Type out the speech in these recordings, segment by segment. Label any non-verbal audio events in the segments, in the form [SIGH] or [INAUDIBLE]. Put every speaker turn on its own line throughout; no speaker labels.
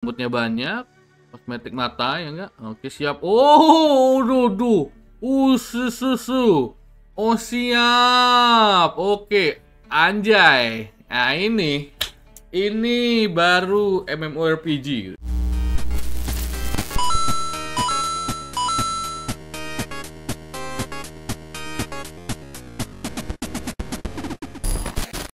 rambutnya banyak kosmetik mata ya enggak oke siap oh duh duh usus uh, susu oh siap oke anjay nah ini ini baru MMORPG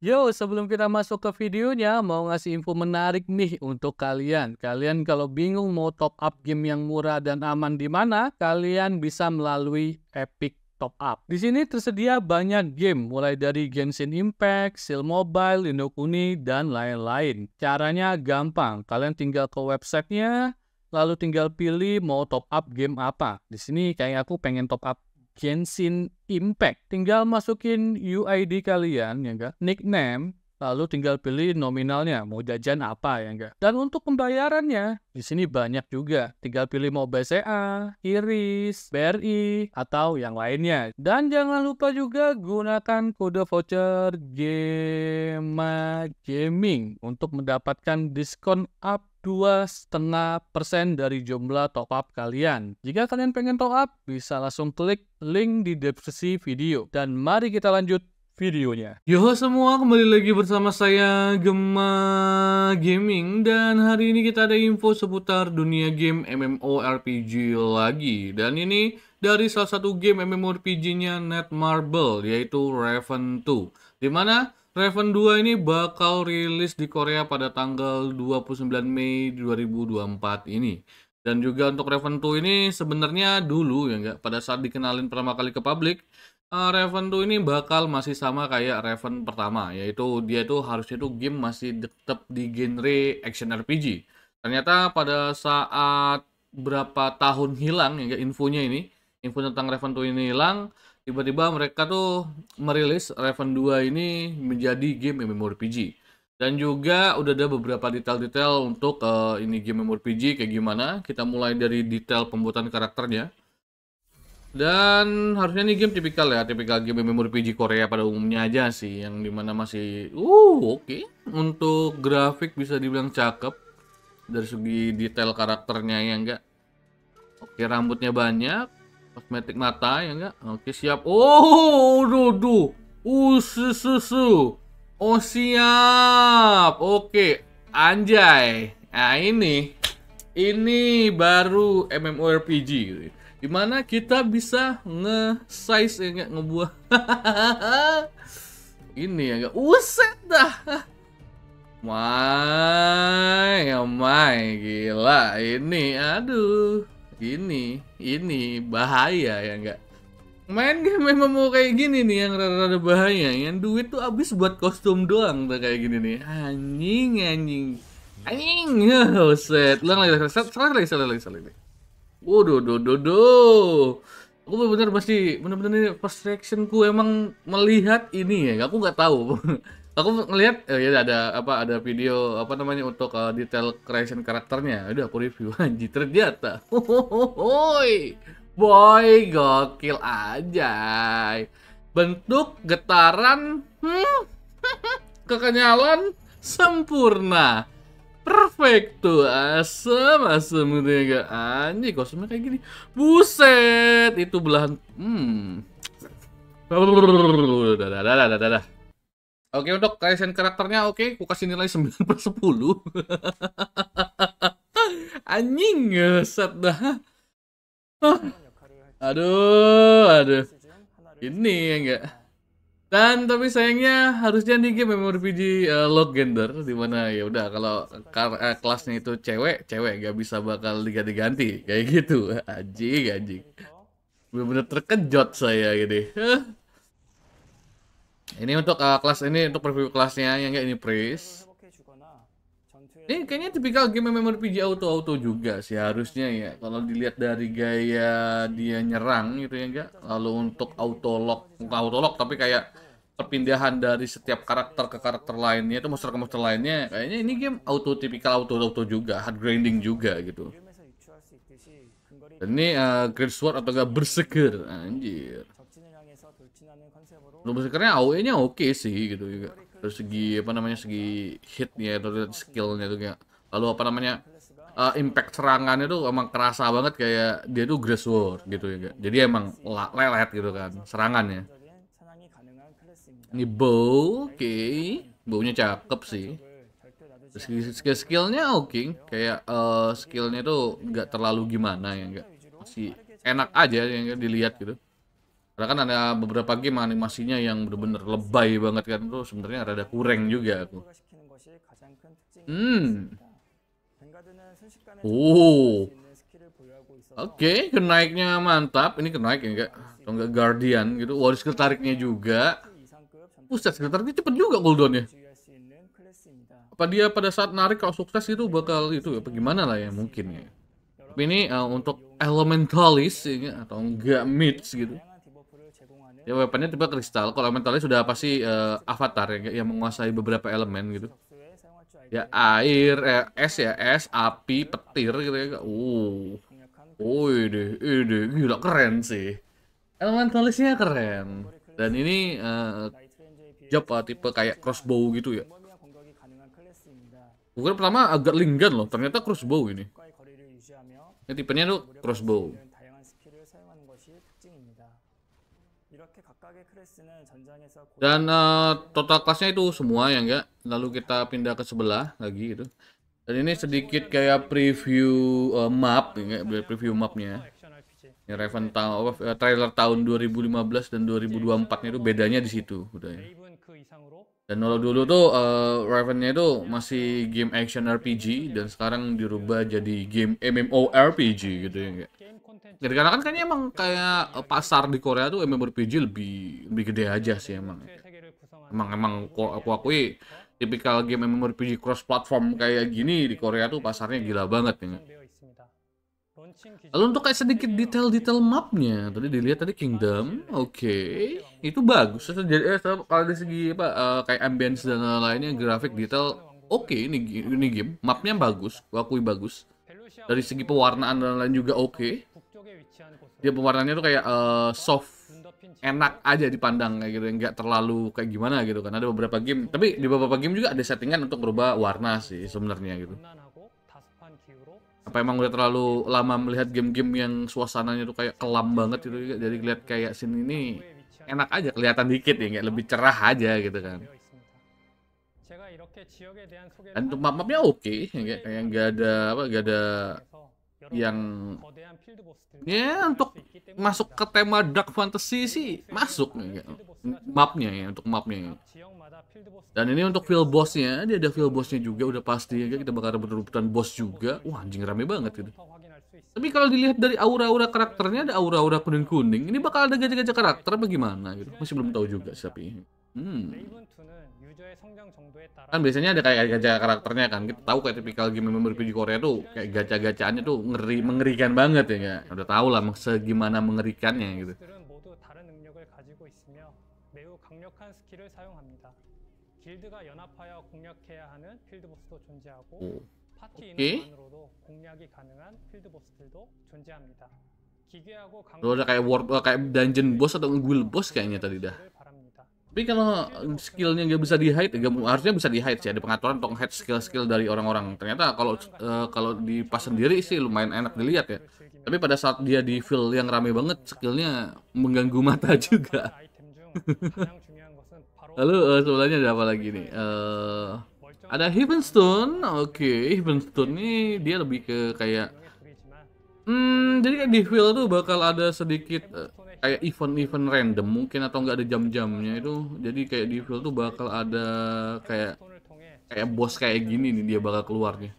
Yo, sebelum kita masuk ke videonya, mau ngasih info menarik nih untuk kalian. Kalian kalau bingung mau top up game yang murah dan aman di mana, kalian bisa melalui Epic Top Up. Di sini tersedia banyak game, mulai dari Genshin Impact, Seal Mobile, Inokuni, dan lain-lain. Caranya gampang, kalian tinggal ke websitenya, lalu tinggal pilih mau top up game apa. Di sini kayak aku pengen top up Genshin Impact. Tinggal masukin UID kalian, ya enggak? Nickname, lalu tinggal pilih nominalnya, mau jajan apa, ya enggak? Dan untuk pembayarannya, di sini banyak juga. Tinggal pilih mau BCA, Iris, BRI, atau yang lainnya. Dan jangan lupa juga gunakan kode voucher Gema Gaming untuk mendapatkan diskon up 2,5% dari jumlah top up kalian. Jika kalian pengen top up, bisa langsung klik link di deskripsi video. Dan mari kita lanjut videonya. Yo semua, kembali lagi bersama saya Gemma Gaming dan hari ini kita ada info seputar dunia game MMORPG lagi. Dan ini dari salah satu game MMORPG-nya Netmarble yaitu Raven 2. Dimana Raven 2 ini bakal rilis di Korea pada tanggal 29 Mei 2024 ini. Dan juga untuk Raven 2 ini sebenarnya dulu ya nggak pada saat dikenalin pertama kali ke publik, uh, Raven 2 ini bakal masih sama kayak Raven pertama, yaitu dia itu harusnya itu game masih tetap di genre action RPG. Ternyata pada saat berapa tahun hilang ya infonya ini, info tentang Raven 2 ini hilang, tiba-tiba mereka tuh merilis Raven 2 ini menjadi game MMORPG. Dan juga udah ada beberapa detail-detail untuk uh, ini game MMORPG kayak gimana. Kita mulai dari detail pembuatan karakternya. Dan harusnya ini game tipikal ya, tipikal game MMORPG Korea pada umumnya aja sih. Yang dimana masih, uh oke. Okay. Untuk grafik bisa dibilang cakep. Dari segi detail karakternya ya enggak. Oke, okay, rambutnya banyak kosmetik mata ya enggak oke siap oh dudu usus uh, susu oh siap oke anjay nah ini ini baru MMORPG gitu ya. dimana kita bisa nge size ya enggak ngebuah [LAUGHS] ini ya enggak uset dah my oh my gila ini, aduh gini ini bahaya ya enggak. Main game memang mau kayak gini nih yang rada-rada bahaya. Yang duit tuh habis buat kostum doang tuh kayak gini nih. Anjing, anjing. Anjing, oh, ya, set. Ulang lagi, set, salah lagi, salah lagi, salah ini Waduh, do, do, do. Aku bener-bener pasti, bener-bener ini first reactionku emang melihat ini ya. Aku nggak tahu. [LAUGHS] aku ngelihat eh, ya ada apa ada video apa namanya untuk uh, detail creation karakternya udah aku review [LAUGHS] anjir ternyata hoi boy gokil aja bentuk getaran hmm, [LAUGHS] kekenyalan sempurna perfect tuh asem asem gitu ya gak anjir kosmetik kayak gini buset itu belahan hmm dadah [LAUGHS] dadah dadah dadah Oke untuk kaisen karakternya oke, aku kasih nilai 9 per 10. [LAUGHS] Anjing, ya dah. aduh, aduh. Ini ya enggak. Dan tapi sayangnya harusnya di game RPG uh, log gender di mana ya udah kalau uh, kelasnya itu cewek, cewek gak bisa bakal diganti-ganti kayak gitu. Anjing, anjing. Bener-bener terkejut saya gini. Ini untuk uh, kelas ini untuk preview kelasnya yang kayak ini praise. Ini kayaknya tipikal game memang MMORPG auto-auto juga sih harusnya ya. Kalau dilihat dari gaya dia nyerang gitu ya enggak. Lalu untuk auto lock, auto lock tapi kayak perpindahan dari setiap karakter ke karakter lainnya itu monster ke monster lainnya kayaknya ini game auto tipikal auto auto juga hard grinding juga gitu ini uh, great sword atau enggak berseger anjir Doomstickernya AOE-nya oke okay sih gitu juga. Terus segi apa namanya segi hitnya itu skillnya tuh kayak lalu apa namanya uh, impact serangannya tuh emang kerasa banget kayak dia tuh war gitu ya. Jadi emang lelet gitu kan serangannya. Ini bow, oke. Okay. Bownya cakep sih. Skill skillnya oke, okay. kayak uh, skillnya tuh nggak terlalu gimana ya, nggak masih enak aja yang dilihat gitu karena kan ada beberapa game animasinya yang bener-bener lebay banget kan tuh sebenarnya rada kurang juga aku hmm oh oke okay, kenaiknya mantap ini kenaik ya enggak atau enggak guardian gitu Waris ketariknya tariknya juga Buset, skill cepet juga cooldownnya apa dia pada saat narik kalau sukses itu bakal itu ya? apa gimana lah ya mungkin ya tapi ini uh, untuk elementalis ya, atau enggak mids gitu ya weaponnya tipe kristal kalau mentalnya sudah pasti uh, avatar yang, yang menguasai beberapa elemen gitu ya air eh, es ya es api petir gitu ya uh oh ide ide gila keren sih elementalisnya keren dan ini uh, job eh, tipe kayak crossbow gitu ya Bukan pertama agak linggan loh, ternyata crossbow ini. Ini tipenya tuh crossbow. Dan uh, total kelasnya itu semua ya enggak. Lalu kita pindah ke sebelah lagi gitu. Dan ini sedikit kayak preview uh, map, ya, preview mapnya. Ini Raven tahun eh, trailer tahun 2015 dan 2024 itu bedanya di situ udah. Ya. Dan kalau dulu tuh uh, Ravennya itu masih game action RPG dan sekarang dirubah jadi game MMORPG gitu ya enggak. Jadi karena kan kayaknya emang kayak eh, pasar di Korea tuh MMORPG lebih lebih gede aja sih emang. Emang emang aku akui tipikal game MMORPG cross platform kayak gini di Korea tuh pasarnya gila banget ya. Lalu untuk kayak sedikit detail-detail mapnya, tadi dilihat tadi Kingdom, oke, okay. itu bagus. Jadi eh, kalau dari segi apa uh, kayak ambience dan lainnya grafik detail, oke okay, ini ini game, mapnya bagus, aku akui bagus. Dari segi pewarnaan dan lain juga oke. Okay. Dia pewarnaannya tuh kayak uh, soft, enak aja dipandang kayak gitu, nggak terlalu kayak gimana gitu kan. Ada beberapa game, tapi di beberapa game juga ada settingan untuk berubah warna sih sebenarnya gitu apa emang udah terlalu lama melihat game-game yang suasananya tuh kayak kelam banget gitu juga jadi lihat kayak scene ini enak aja kelihatan dikit ya kayak lebih cerah aja gitu kan dan map-mapnya oke okay. Ya, kayak nggak ada apa nggak ada yang ya untuk masuk ke tema dark fantasy sih masuk nih ya. mapnya ya untuk mapnya ya. dan ini untuk field bossnya dia ada field bossnya juga udah pasti ya kita bakal rebutan bos juga wah anjing rame banget gitu tapi kalau dilihat dari aura-aura karakternya ada aura-aura kuning-kuning ini bakal ada gajah-gajah karakter bagaimana gitu masih belum tahu juga sih tapi Hmm. Kan biasanya ada kayak gajah karakternya kan. Kita tahu kayak tipikal game member di Korea tuh kayak gajah-gajahannya tuh ngeri mengerikan banget ya kayak. Udah tahu lah segimana mengerikannya gitu. Oke. Okay. Udah kayak world kayak dungeon boss atau guild boss kayaknya tadi dah. Tapi kalau skillnya nggak bisa di hide, gak, harusnya bisa di hide sih. Ada pengaturan untuk hide skill-skill dari orang-orang. Ternyata kalau uh, kalau di pas sendiri sih lumayan enak dilihat ya. Tapi pada saat dia di fill yang rame banget, skillnya mengganggu [LAUGHS] mata juga. Lalu uh, eh, sebelahnya ada apa lagi nih? Uh, ada Heavenstone. Oke, okay, Heavenstone ini dia lebih ke kayak Hmm, jadi di Will tuh bakal ada sedikit uh, kayak event-event random mungkin atau nggak ada jam-jamnya itu. Jadi kayak di Will tuh bakal ada kayak kayak bos kayak gini nih dia bakal keluarnya.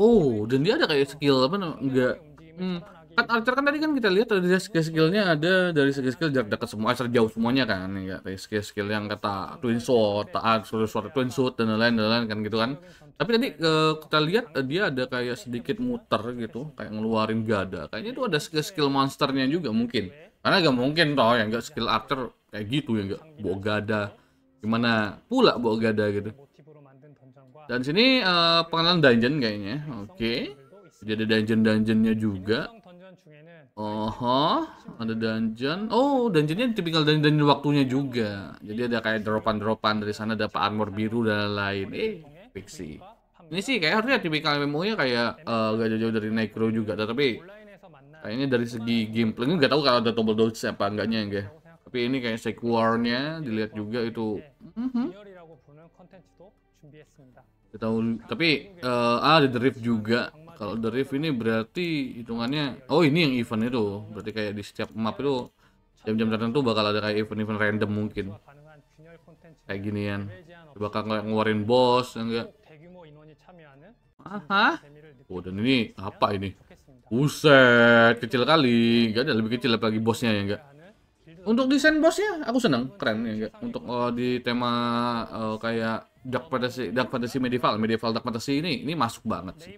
Oh, dan dia ada kayak skill apa enggak? Hmm, kan Archer kan tadi kan kita lihat dari skill skillnya ada dari skill skill jarak dekat semua Archer jauh semuanya kan ya dari segi skill yang kata Twin Sword, taat Sword, Sword Twin Sword dan lain-lain dan lain kan gitu kan. Tapi tadi uh, kita lihat uh, dia ada kayak sedikit muter gitu, kayak ngeluarin gada. Kayaknya itu ada skill skill monsternya juga mungkin. Karena gak mungkin toh yang gak skill Archer kayak gitu ya gak bawa gada. Gimana pula bawa gada gitu. Dan sini uh, pengenalan dungeon kayaknya. Oke. Okay. Jadi dungeon-dungeonnya juga. Oh, ada dungeon. Oh, dungeonnya tipikal dungeon, dan waktunya juga. Jadi ada kayak dropan-dropan dari sana ada armor biru dan lain. Eh, fiksi. Ini sih kayak harusnya tipikal MMO-nya kayak eh, gak jauh-jauh dari Necro juga, tapi kayaknya dari segi gameplay ini gak tahu kalau ada tombol dodge siapa enggaknya ya. Enggak. Tapi ini kayak sequarnya dilihat juga itu. -hmm. Kita tahu tapi eh, ah, ada drift juga kalau the rift ini berarti hitungannya oh ini yang event itu berarti kayak di setiap map itu jam-jam tertentu bakal ada kayak event-event random mungkin kayak ginian bakal kayak ngeluarin bos enggak Aha. Oh dan ini apa ini? Buset, kecil kali. Gak ada lebih kecil apalagi bosnya ya enggak. Untuk desain bosnya aku seneng, keren ya enggak. Untuk uh, di tema uh, kayak Dark Fantasy, Dark Fantasy medieval, medieval Dark Fantasy ini ini masuk banget sih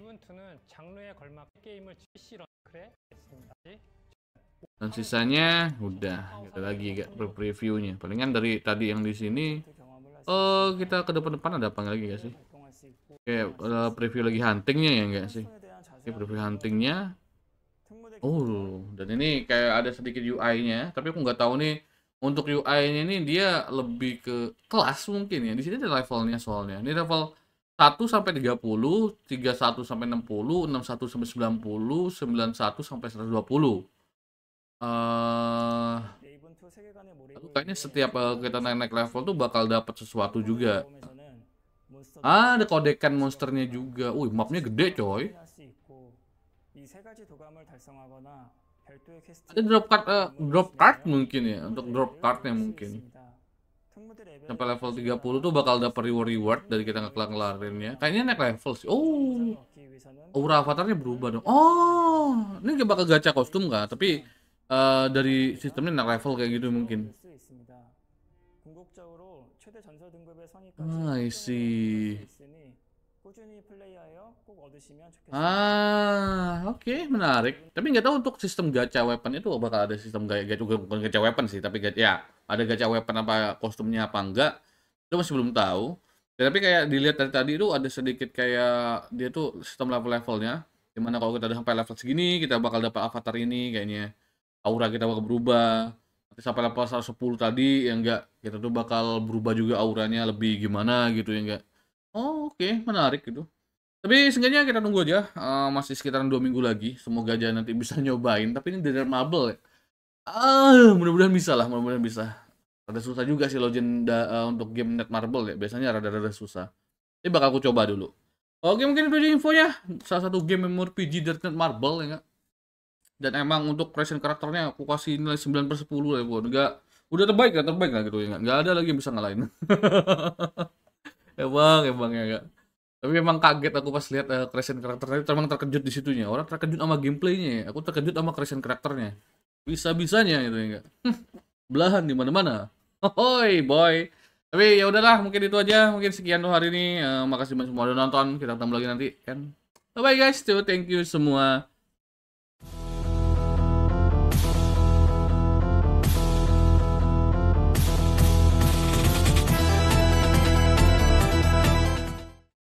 dan sisanya udah ada lagi gak previewnya palingan dari tadi yang di sini oh kita ke depan-depan ada apa lagi gak sih kayak uh, preview lagi huntingnya ya enggak sih ini preview huntingnya oh dan ini kayak ada sedikit UI-nya tapi aku nggak tahu nih untuk UI-nya ini dia lebih ke kelas mungkin ya di sini ada levelnya soalnya ini level 1 sampai 30, 31 sampai 60, 61 sampai 90, 91 sampai 120. Uh, eh, ya, kan aku kayaknya setiap eh, kita naik-naik level tuh bakal dapat sesuatu juga. Ah, ada kodekan monsternya juga. Wih, mapnya gede coy. Ada drop card, uh, drop card mungkin ya, untuk drop cardnya mungkin. Kan sampai level 30 tuh bakal dapet reward reward dari kita ngekelar kelarinnya kayaknya naik level sih oh aura avatarnya berubah dong oh ini gak bakal gacha kostum gak tapi uh, dari sistemnya naik level kayak gitu mungkin iya, ah, I see
꾸준히 플레이하여 꼭 얻으시면 좋겠습니다.
아, oke, okay, menarik. Tapi nggak tahu untuk sistem gacha weapon itu bakal ada sistem gacha bukan gacha weapon sih, tapi gacha, ya ada gacha weapon apa kostumnya apa enggak itu masih belum tahu. Ya, tapi kayak dilihat dari tadi itu ada sedikit kayak dia tuh sistem level-levelnya. Gimana kalau kita udah sampai level segini, kita bakal dapat avatar ini kayaknya. Aura kita bakal berubah. Nanti sampai level 110 tadi, yang enggak, kita tuh bakal berubah juga auranya lebih gimana gitu ya enggak Oh, oke, okay. menarik gitu. Tapi seenggaknya kita tunggu aja, uh, masih sekitaran dua minggu lagi. Semoga aja nanti bisa [LAUGHS] nyobain. Tapi ini dari Marble ya. Uh, mudah-mudahan bisa lah, mudah-mudahan bisa. Ada susah juga sih login uh, untuk game Net Marble ya. Biasanya rada-rada susah. Ini bakal aku coba dulu. Oke, mungkin itu aja infonya. Salah satu game MMORPG dari Net Marble ya. Dan emang untuk present karakternya aku kasih nilai 9 per 10 ya. Bukan. Enggak, udah terbaik lah, terbaik lah gitu ya. Enggak ada lagi yang bisa ngalahin. [LAUGHS] emang emang ya kak tapi emang kaget aku pas lihat uh, eh, creation karakter tapi emang terkejut di situnya orang terkejut sama gameplaynya ya. aku terkejut sama creation karakternya bisa bisanya gitu ya hm, belahan di mana mana hoi boy tapi ya udahlah mungkin itu aja mungkin sekian tuh hari ini uh, makasih banyak semua udah nonton kita ketemu lagi nanti kan bye bye guys thank you semua